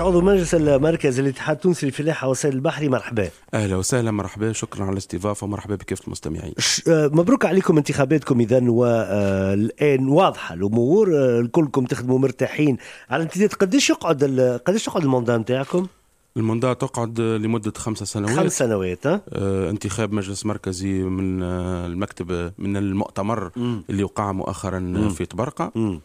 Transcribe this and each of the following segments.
عضو مجلس المركز الاتحاد التونسي للفلاحة والصيد البحري مرحبا اهلا وسهلا مرحبا شكرا على الاستضافة ومرحبا بكافة المستمعين آه، مبروك عليكم انتخاباتكم اذا والان آه، واضحة الامور آه، كلكم تخدموا مرتاحين على امتداد قداش يقعد قداش يقعد الموندا نتاعكم؟ الموندا تقعد لمدة خمسة سنوات خمس سنوات اه انتخاب مجلس مركزي من المكتب من المؤتمر م. اللي وقع مؤخرا م. في طبرقة م.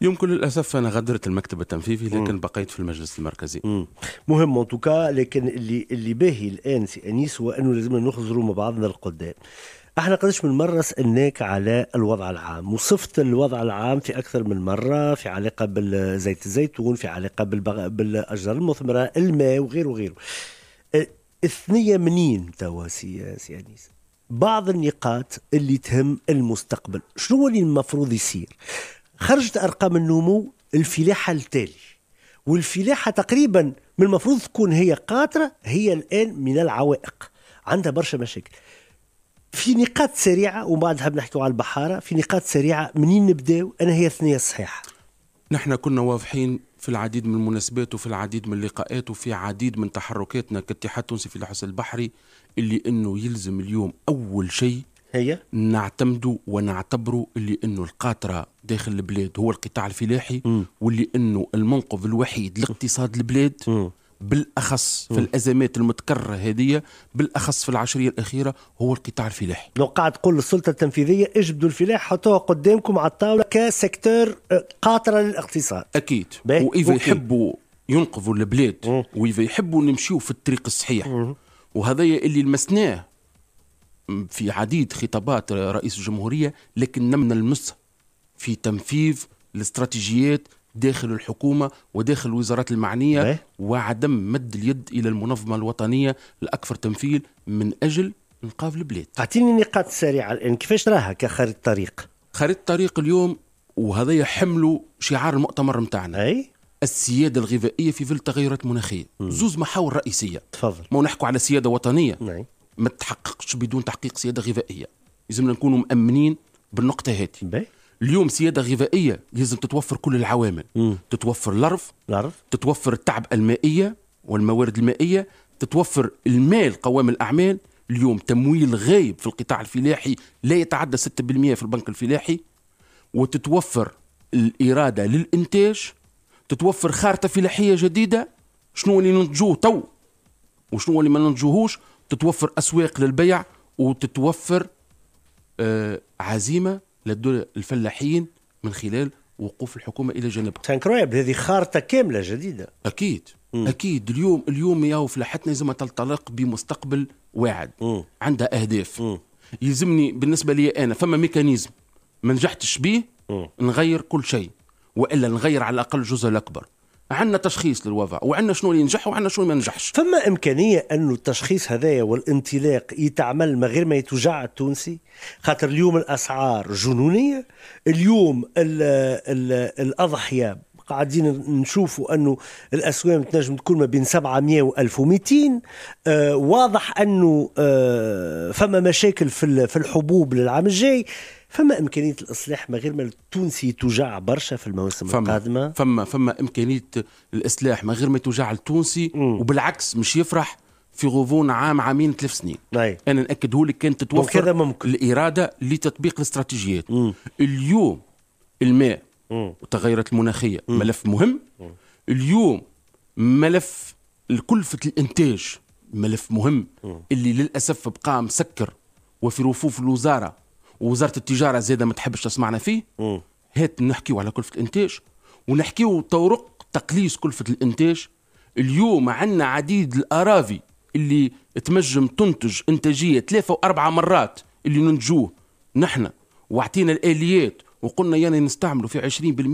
يمكن للاسف انا غادرت المكتب التنفيذي لكن م. بقيت في المجلس المركزي م. مهم ان توكا لكن اللي اللي باهي الان سي انيس هو انه لازم نخزروا مع بعضنا القدام احنا قداش من مره سالناك على الوضع العام وصفت الوضع العام في اكثر من مره في علاقه بالزيت الزيتون في علاقه بالبغ... بالاشجار المثمره الماء وغيره وغيره اثنية منين توا سي انيس بعض النقاط اللي تهم المستقبل شنو اللي المفروض يصير خرجت ارقام النمو الفلاحه التالي والفلاحه تقريبا من المفروض تكون هي قاطره هي الان من العوائق عندها برشا مشاكل في نقاط سريعه ومن بعد نحب على البحاره في نقاط سريعه منين نبداو انا هي الثنيه الصحيحه نحن كنا واضحين في العديد من المناسبات وفي العديد من اللقاءات وفي عديد من تحركاتنا كاتحاد تونسي في الحوس البحري اللي انه يلزم اليوم اول شيء هي نعتمدوا ونعتبر اللي انه القاطره داخل البلاد هو القطاع الفلاحي م. واللي انه المنقذ الوحيد لاقتصاد البلاد م. بالاخص في الازمات المتكرره هذه بالاخص في العشريه الاخيره هو القطاع الفلاحي. لو قاعد تقول للسلطه التنفيذيه اجبدوا الفلاح حطوها قدامكم على الطاوله كسيكتور آه، قاطره للاقتصاد. اكيد واذا يحبوا ينقذوا البلاد واذا يحبوا نمشيو في الطريق الصحيح وهذا اللي لمسناه في عديد خطابات رئيس الجمهورية لكن نمنا المس في تنفيذ الاستراتيجيات داخل الحكومة وداخل الوزارات المعنية إيه؟ وعدم مد اليد إلى المنظمة الوطنية الأكثر تمثيل من أجل إنقاذ البلاد أعطيني نقاط سريعة الآن كيفاش راها كخريطة طريق خريطة طريق اليوم وهذا يحمل شعار المؤتمر متاعنا أي؟ السياده الغذائيه في ظل التغيرات المناخيه زوز محاور رئيسيه تفضل ما نحكوا على سياده وطنيه نعم. ما تحققش بدون تحقيق سياده غذائيه لازمنا نكونوا مامنين بالنقطه هذه اليوم سياده غذائيه لازم تتوفر كل العوامل مم. تتوفر الارض تتوفر التعب المائيه والموارد المائيه تتوفر المال قوام الاعمال اليوم تمويل غايب في القطاع الفلاحي لا يتعدى 6% في البنك الفلاحي وتتوفر الاراده للانتاج تتوفر خارطه فلاحيه جديده شنو اللي ننتجوه تو وشنو اللي ما ننتجوهوش تتوفر أسواق للبيع وتتوفر آه، عزيمة للدول الفلاحين من خلال وقوف الحكومة إلى جانبها انكرويبل هذه خارطة كاملة جديدة أكيد مم. أكيد اليوم اليوم يا فلاحتنا لازم تلطلق بمستقبل واعد عندها أهداف مم. يلزمني بالنسبة لي أنا فما ميكانيزم ما نجحتش به نغير كل شيء والا نغير على الاقل الجزء الاكبر عندنا تشخيص للوضع وعندنا شنو اللي ينجح وعندنا شنو ما ينجحش فما امكانيه انه التشخيص هذايا والانطلاق يتعمل من غير ما يتوجع التونسي خاطر اليوم الاسعار جنونيه اليوم الـ الـ الاضحيه قاعدين نشوفوا انه الاسوام تنجم تكون ما بين 700 و 1200 آه واضح انه آه فما مشاكل في في الحبوب للعام الجاي فما امكانيه الاصلاح من غير ما التونسي يتوجع برشا في المواسم فما القادمه فما فما امكانيه الاصلاح من غير ما يتوجع التونسي مم. وبالعكس مش يفرح في غضون عام عامين ثلاث سنين داي. انا ناكده لك كانت تتوفر ممكن. الاراده لتطبيق الاستراتيجيات مم. اليوم الماء مم. والتغيرات المناخيه مم. ملف مهم مم. اليوم ملف الكلفة الانتاج ملف مهم مم. اللي للاسف بقى مسكر وفي رفوف الوزاره ووزاره التجاره زاده ما تحبش تسمعنا فيه هات نحكيو على كلفه الانتاج ونحكيو طرق تقليص كلفه الانتاج اليوم عندنا عديد الاراضي اللي تمجم تنتج انتاجيه ثلاثه واربعه مرات اللي ننتجوه نحن واعطينا الاليات وقلنا يعني نستعملوا في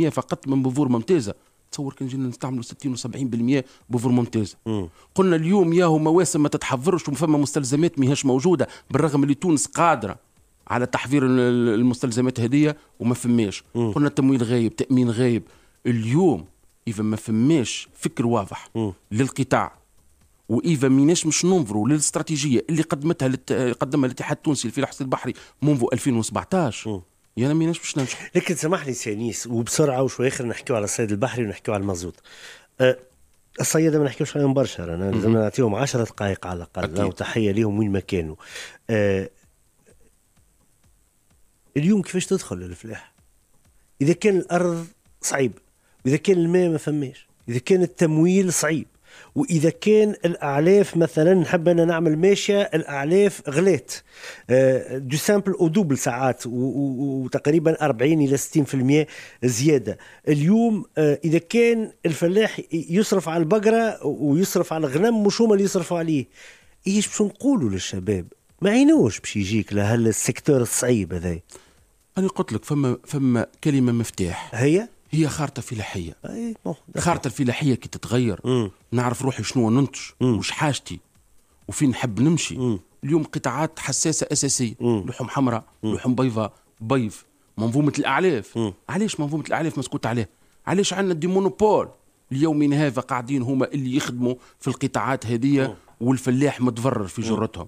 20% فقط من بذور ممتازه تصور كان جينا نستعملوا 60 و70% بذور ممتازه م. قلنا اليوم ياهو مواسم ما تتحضرش وفما مستلزمات ماهيش موجوده بالرغم اللي تونس قادره على تحضير المستلزمات هدية وما فماش قلنا التمويل غايب تأمين غايب اليوم إذا ما فماش فكر واضح م. للقطاع واذا ميناش مش ننظروا للاستراتيجيه اللي قدمتها لت... قدمها الاتحاد التونسي في الحصن البحري منذ 2017 م. يا يعني ميناش باش ننجح لكن سامحني سانيس وبسرعه وشوي اخر نحكيو على الصيد البحري ونحكيو على المازوت أه الصيادة ما نحكيوش عليهم برشا انا لازم نعطيهم 10 دقائق على الاقل وتحيه لهم وين ما كانوا أه اليوم كيفاش تدخل للفلاح اذا كان الارض صعيب واذا كان الماء ما فماش اذا كان التمويل صعيب واذا كان الاعلاف مثلا نحب انا نعمل ماشيه الاعلاف غلات دو سامبل او دوبل ساعات وتقريبا 40 الى 60% زياده اليوم آه، اذا كان الفلاح يصرف على البقره ويصرف على الغنم مش هما اللي يصرفوا عليه ايش باش نقولوا للشباب ما عينوش باش يجيك لهالسيكتور الصعيب هذا انا قلت لك فما فما كلمه مفتاح هي هي خارطه فلاحيه اي خارطه الفلاحيه كي تتغير مم. نعرف روحي شنو ننتج وش حاجتي وفين نحب نمشي مم. اليوم قطاعات حساسه اساسيه مم. لحوم حمراء لحوم بيضاء بيض منظومه الاعلاف مم. علاش منظومه الاعلاف مسكوت عليها؟ علاش عندنا دي مونوبول من هذا قاعدين هما اللي يخدموا في القطاعات هذية والفلاح متضرر في جرتهم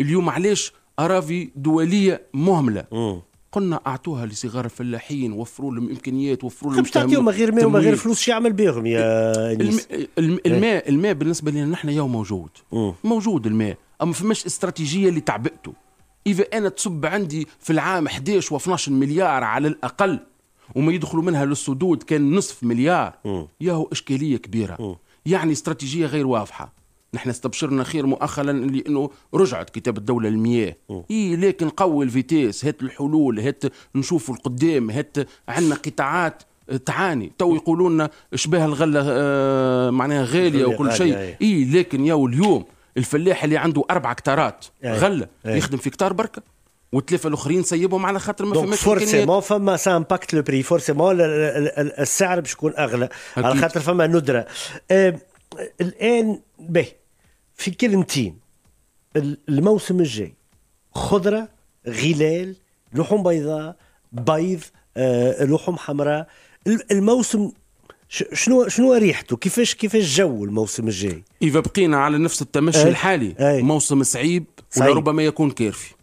اليوم علاش أراضي دوليه مهمله مم. قلنا اعطوها لصغار الفلاحين وفروا لهم امكانيات وفروا لهم تعطيهم غير ماء وما غير فلوس شو يعمل بهم يا الم... الم... إيه. الماء الماء بالنسبه لنا نحن يوم موجود مم. موجود الماء اما فماش استراتيجيه اللي تعبئته اذا انا تصب عندي في العام 11 و12 مليار على الاقل وما يدخلوا منها للسدود كان نصف مليار ياهو اشكاليه كبيره مم. يعني استراتيجيه غير واضحه نحن استبشرنا خير مؤخرا لانه رجعت كتاب الدوله المياه اي لكن قوي الفيتيس هات الحلول هات نشوفوا القدام هات عندنا قطاعات تعاني تو يقولوا لنا شبه الغله آه معناها غاليه وكل شيء اي لكن يا اليوم الفلاح اللي عنده اربع كتارات غله يخدم في كتار بركه والثلاثه الاخرين سيبهم على خاطر ما فماش فورسيمون فما سا امباكت لو بري فورسيمون السعر باش يكون اغلى على خاطر فما ندره الان به في كلمتين الموسم الجاي خضره غلال لحوم بيضاء بيض آه، لحوم حمراء الموسم شنو شنو ريحته كيفاش كيفاش جو الموسم الجاي اذا بقينا على نفس التمشي آه، الحالي آه. موسم صعيب ولربما يكون كارفي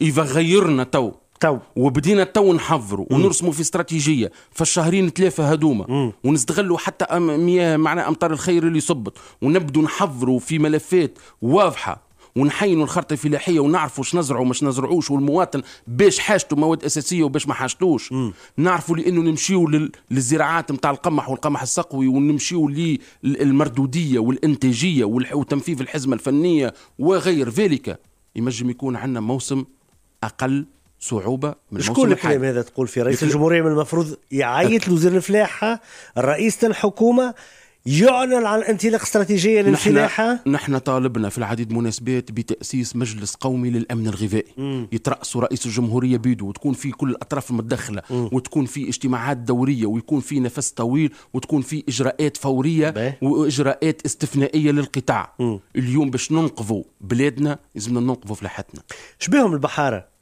اذا غيرنا تو تو وبدينا تو نحضروا ونرسموا في استراتيجيه فالشهرين ثلاثه هذوما ونستغلوا حتى مياه معنا امطار الخير اللي صبت ونبدو نحضروا في ملفات واضحه ونحينوا الخرطة الفلاحية ونعرفوا شنو نزرعوا ومش نزرعوش والمواطن باش حاجته مواد أساسية وباش ما حاجتوش نعرفوا لأنه نمشيو للزراعات نتاع القمح والقمح السقوي ونمشيو للمردودية والإنتاجية وتنفيذ الحزمة الفنية وغير ذلك ينجم يكون عندنا موسم أقل صعوبه من شكون الكلام هذا تقول في رئيس الجمهوريه من المفروض يعيط لوزير الفلاحه رئيس الحكومه يعلن عن انطلاق استراتيجيه للفلاحه نحن طالبنا في العديد مناسبات بتاسيس مجلس قومي للامن الغذائي يترأس رئيس الجمهوريه بيدو وتكون فيه كل الاطراف المتدخله وتكون فيه اجتماعات دوريه ويكون فيه نفس طويل وتكون فيه اجراءات فوريه واجراءات استثنائيه للقطاع اليوم باش ننقذوا بلادنا لازمنا ننقذوا فلاحتنا شبيهم البحاره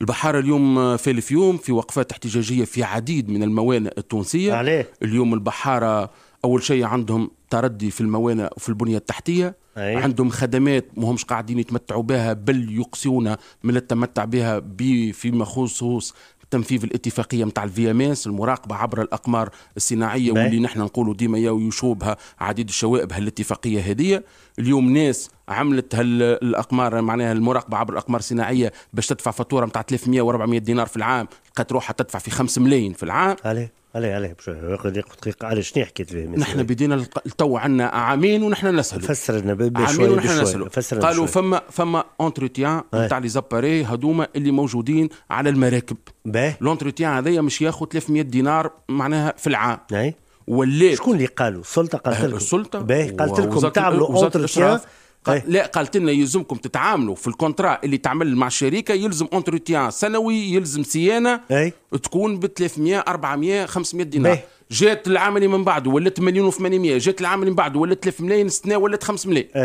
البحارة اليوم ثالث يوم في وقفات احتجاجية في عديد من الموانئ التونسية عليه. اليوم البحارة أول شيء عندهم تردي في الموانئ وفي البنية التحتية أي. عندهم خدمات مهمش قاعدين يتمتعوا بها بل يقصون من التمتع بها في خصوص تنفيذ الاتفاقيه نتاع الفي ام اس المراقبه عبر الاقمار الصناعيه نعم. واللي نحن نقولوا ديما يشوبها عديد الشوائب هالاتفاقيه هذه اليوم ناس عملت هالاقمار معناها المراقبه عبر الاقمار الصناعيه باش تدفع فاتوره نتاع 300 و400 دينار في العام لقات روحها تدفع في 5 ملايين في العام عليه. عليه عليه بشوي ياخذ دقيقه على شنو حكيت به نحن بدينا التو عنا عامين ونحن نسالوا فسر لنا عامين ونحن نسالوا قالوا فما فما اونتروتيان نتاع لي زاباري هذوما اللي موجودين على المراكب باهي لونتروتيان هذايا مش ياخذ 300 دينار معناها في العام اي وليت شكون اللي قالوا السلطه قالت إيه، لكم السلطه باهي قالت لكم تعملوا اونتروتيان أيه. لا قالت لنا يلزمكم تتعاملوا في الكونترا اللي تعمل مع الشركه يلزم اونتروتيان سنوي يلزم صيانه أي. تكون ب 300 400 500 دينار أيه. جات العام اللي من بعده ولات مليون و800 جات العام اللي من بعده ولات 3 ملايين سنه ولات 5 ملايين اي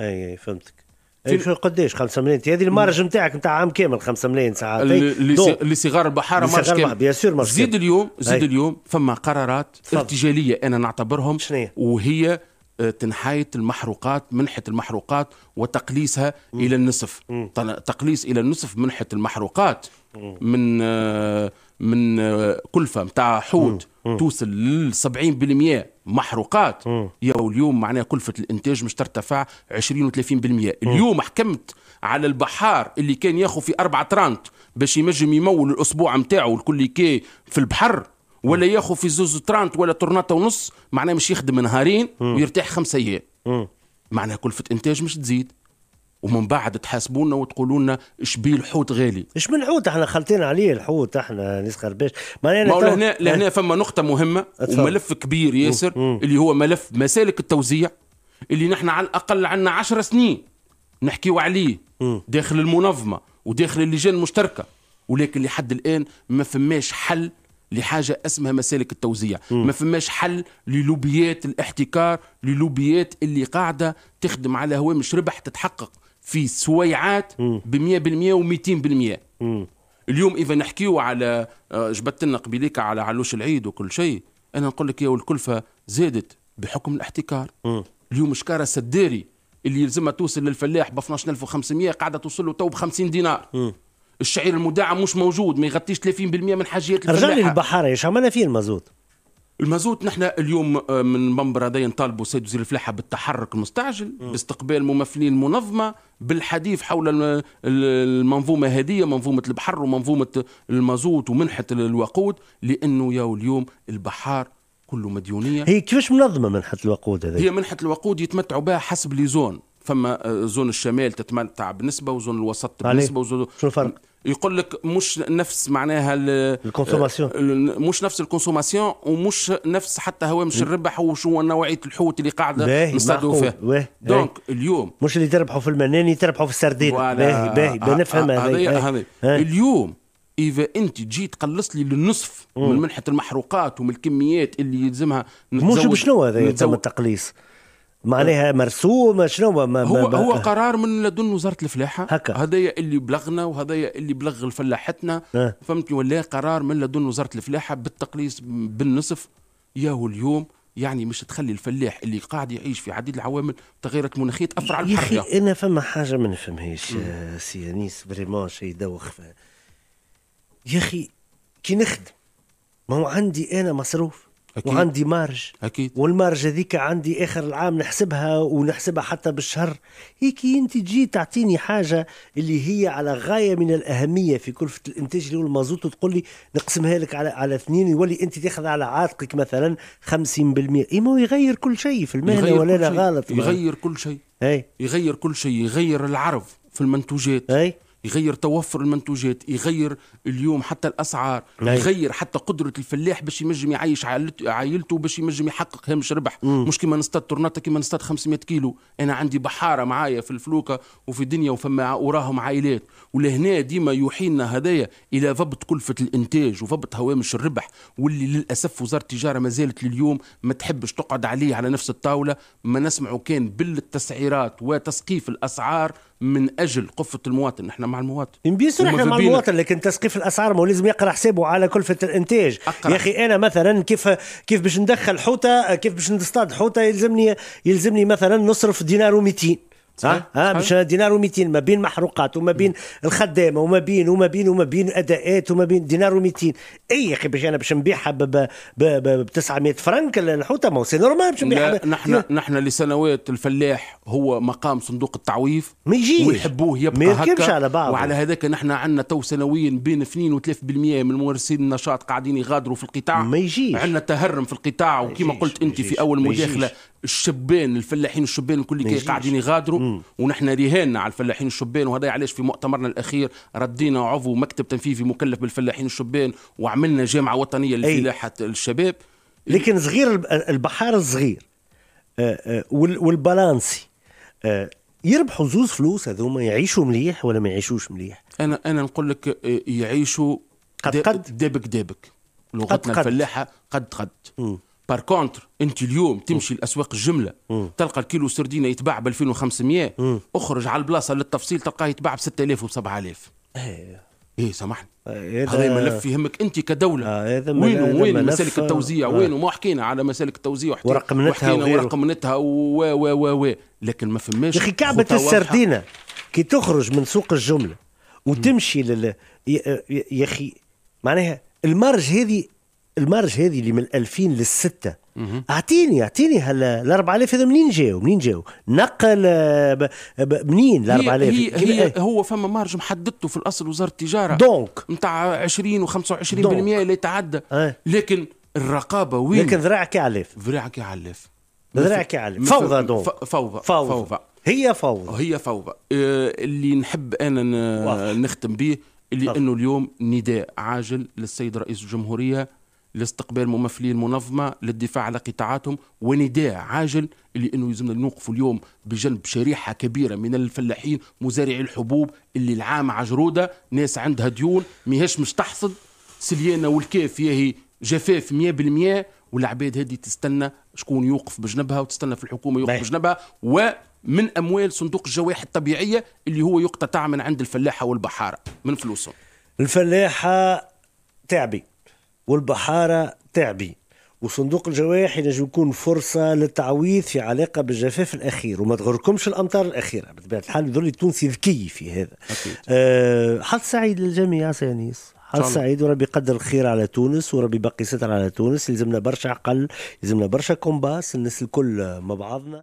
اي إيه، فهمتك اي شو قداش 5 ملايين هذه المارج نتاعك نتاع عام كامل 5 ملايين ساعات إيه. اللي صغار البحاره مارج كامل بيان مارج زيد اليوم زيد إيه. اليوم فما قرارات ارتجاليه انا نعتبرهم شنية. وهي آه، تنحاية المحروقات منحة المحروقات وتقليصها م. إلى النصف م. تقليص إلى النصف منحة المحروقات م. من آه، من آه، كلفة متاع حوت توصل ل 70% محروقات يا اليوم معناها كلفة الإنتاج مش ترتفع 20 و 30% اليوم حكمت على البحار اللي كان ياخذ في أربعة ترانت باش ينجم يمول الأسبوع متاعه الكل كي في البحر ولا ياخذ في زوز ترانت ولا تورناطه ونص معناه مش يخدم نهارين ويرتاح خمسة ايام معناها كلفه انتاج مش تزيد ومن بعد تحاسبونا وتقولوا لنا اش بيه الحوت غالي اش من الحوت احنا خلطين عليه الحوت احنا نسخر خرباش ما هو لهنا أه. لهنا فما نقطه مهمه أتصف. وملف كبير ياسر مم. مم. اللي هو ملف مسالك التوزيع اللي نحن على الاقل عندنا 10 سنين نحكيو عليه مم. داخل المنظمه وداخل اللجان المشتركه ولكن لحد الان ما فماش حل لحاجه اسمها مسالك التوزيع ما فماش حل للوبيات الاحتكار للوبيات اللي قاعده تخدم على هوامش ربح تتحقق في سويعات ب 100% و200% اليوم اذا نحكيو على آه، جبت لنا على علوش العيد وكل شيء انا نقول لك يا الكلفه زادت بحكم الاحتكار م. اليوم شكاره سداري اللي يلزمها توصل للفلاح ب 12500 قاعده توصل له تو ب 50 دينار الشعير المدعم مش موجود ما يغطيش 30% من حاجيات الفلاحه رجعني للبحاره عملنا فيه المازوت المازوت نحن اليوم آه، من منبر هذا نطالبوا سيد وزير الفلاحه بالتحرك المستعجل م. باستقبال ممثلي المنظمه بالحديث حول المنظومه هذه منظومه البحر ومنظومه المازوت ومنحه الوقود لانه يا اليوم البحار كله مديونيه هي كيفاش منظمه منحه الوقود هذه هي منحه الوقود يتمتعوا بها حسب لي زون فما آه، زون الشمال تتمتع بنسبه وزون الوسط بنسبه وزون شو الفرق يقول لك مش نفس معناها الكونسوماسيون مش نفس الكونسوماسيون ومش نفس حتى هوامش الربح وشو نوعيه الحوت اللي قاعده نصطادوا فيها دونك اليوم مش اللي تربحوا في المنان يتربحوا في السردين باهي باهي بنفهم هذه اليوم اذا انت تجي تقلص لي للنصف من منحه المحروقات ومن الكميات اللي يلزمها مش بشنو هذا يتم التقليص معناها مرسوم شنو ما هو ما هو قرار من لدن وزاره الفلاحه هكا هذايا اللي بلغنا وهذايا اللي بلغ فلاحتنا أه. فهمتني ولا قرار من لدن وزاره الفلاحه بالتقليص بالنصف ياهو اليوم يعني مش تخلي الفلاح اللي قاعد يعيش في عديد العوامل تغيرت مناخيه تاثر على الحريه يا اخي انا فما حاجه ما نفهمهاش آه، سي انيس فريمون شيء دوخ يا اخي كي نخدم ما هو عندي انا مصروف أكيد. وعندي مارج اكيد والمارج هذيك عندي اخر العام نحسبها ونحسبها حتى بالشهر هيك انت تجي تعطيني حاجه اللي هي على غايه من الاهميه في كلفه الانتاج اللي هو المازوت وتقول لي نقسمها لك على على اثنين يولي انت تاخذ على عاتقك مثلا 50% اي ما يغير كل شيء في المهنه ولا انا غلط يغير كل شيء يغير كل شيء يغير العرض في المنتوجات اي يغير توفر المنتوجات يغير اليوم حتى الاسعار نعم. يغير حتى قدره الفلاح باش ينجم يعيش عائلته باش ينجم يحقق هامش ربح مم. مش كيما نصطاد تورناطه كيما نصطاد 500 كيلو انا عندي بحاره معايا في الفلوكه وفي دنيا وفما وراهم عائلات ولهنا ديما يوحينا هذايا الى ضبط كلفه الانتاج وضبط هوامش الربح واللي للاسف وزاره التجاره ما زالت لليوم ما تحبش تقعد عليه على نفس الطاوله ما نسمعوا كان بالتسعيرات وتسقيف الاسعار من اجل قفه المواطن احنا مع المواطن بيسون احنا مع المواطن لكن تسقيف الاسعار ما لازم يقرا حسابه على كلفه الانتاج أقرأ. يا اخي انا مثلا كيف كيف باش ندخل حوته كيف باش نصطاد حوته يلزمني يلزمني مثلا نصرف دينار و200 ها ها مش دينار و200 ما بين محروقات وما بين الخدامه وما بين وما بين وما بين اداءات وما بين دينار و200 اي يا اخي باش انا باش نبيعها ب 900 فرنك الحوته ما هو سي نورمال باش نبيعها نحن نحن لسنوات الفلاح هو مقام صندوق التعويف ما يجيش ويحبوه يبقى هكا على بعض وعلى هذاك نحن عندنا تو سنويا بين 2 و3% من ممارسين النشاط قاعدين يغادروا في القطاع ما يجيش عندنا تهرم في القطاع وكما قلت انت في اول مداخله الشبان الفلاحين الشبان الكل كي قاعدين يغادروا ونحن رهانا على الفلاحين الشبان وهذا علاش في مؤتمرنا الاخير ردينا عضو مكتب تنفيذي مكلف بالفلاحين الشبان وعملنا جامعه وطنيه لفلاحه الشباب لكن صغير البحار الصغير آه، آه، والبالانسي آه، يربحوا زوز فلوس هذوما يعيشوا مليح ولا ما يعيشوش مليح انا انا نقول لك يعيشوا قد قد دابك دابك لغتنا الفلاحه قد قد, قد. بار كونتر انت اليوم تمشي لاسواق الجمله مم. تلقى الكيلو سردينه يتباع ب 2500 مم. اخرج على البلاصه للتفصيل تلقاه يتباع ب 6000 و 7000 ايه سامحني هذا ملف يهمك انت كدوله آه وين وين مسالك التوزيع آه. وين وما حكينا على مسالك التوزيع ورقمنتها ورقمنتها و و و و لكن ما فماش يا اخي كعبه السردينه كي تخرج من سوق الجمله وتمشي لل يا اخي معناها المرج هذه المارج هذه اللي من 2000 للستة اعطيني اعطيني هلا ال 4000 هذا منين جاو منين جاو نقل آه، ب... ب... منين ال 4000 هي, هي, هي آه. هو فما مارج محددته في الاصل وزاره التجاره دونك نتاع 20 و25% اللي يتعدى اه. لكن الرقابه وين لكن ذراعك علاف ذراعك علاف ذراعك علاف فوضى دونك فوضى فوضى, فوضى. هي فوضى هي فوضى آه، اللي نحب انا نختم به اللي انه اليوم نداء عاجل للسيد رئيس الجمهوريه لاستقبال ممثلي المنظمة للدفاع على قطاعاتهم ونداء عاجل اللي انه يلزمنا نوقفوا اليوم بجنب شريحة كبيرة من الفلاحين مزارعي الحبوب اللي العام عجرودة ناس عندها ديون ماهيش مش تحصد سليانة والكاف ياهي جفاف 100% والعباد هذه تستنى شكون يوقف بجنبها وتستنى في الحكومة يوقف بجنبها و من اموال صندوق الجوائح الطبيعيه اللي هو يقتطع من عند الفلاحه والبحاره من فلوسهم الفلاحه تعبي والبحارة تعبي وصندوق الجوائح ينجم يكون فرصة للتعويض في علاقة بالجفاف الأخير وما تغركمش الأمطار الأخيرة بطبيعة الحال الدولي التونسي ذكي في هذا أكيد. أه حظ سعيد للجميع سيانيس حظ سعيد وربي يقدر الخير على تونس وربي باقي ستر على تونس يلزمنا برشا عقل يلزمنا برشا كومباس الناس الكل مع بعضنا